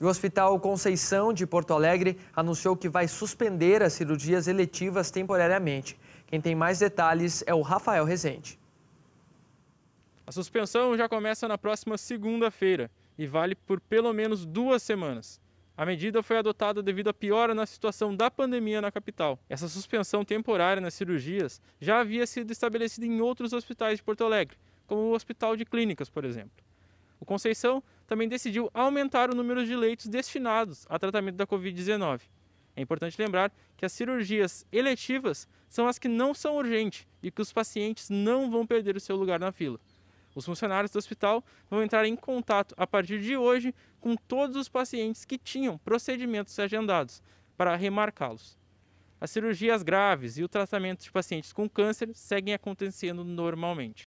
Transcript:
E o Hospital Conceição de Porto Alegre anunciou que vai suspender as cirurgias eletivas temporariamente. Quem tem mais detalhes é o Rafael Rezende. A suspensão já começa na próxima segunda-feira e vale por pelo menos duas semanas. A medida foi adotada devido à piora na situação da pandemia na capital. Essa suspensão temporária nas cirurgias já havia sido estabelecida em outros hospitais de Porto Alegre, como o Hospital de Clínicas, por exemplo. O Conceição também decidiu aumentar o número de leitos destinados a tratamento da Covid-19. É importante lembrar que as cirurgias eletivas são as que não são urgentes e que os pacientes não vão perder o seu lugar na fila. Os funcionários do hospital vão entrar em contato a partir de hoje com todos os pacientes que tinham procedimentos agendados para remarcá-los. As cirurgias graves e o tratamento de pacientes com câncer seguem acontecendo normalmente.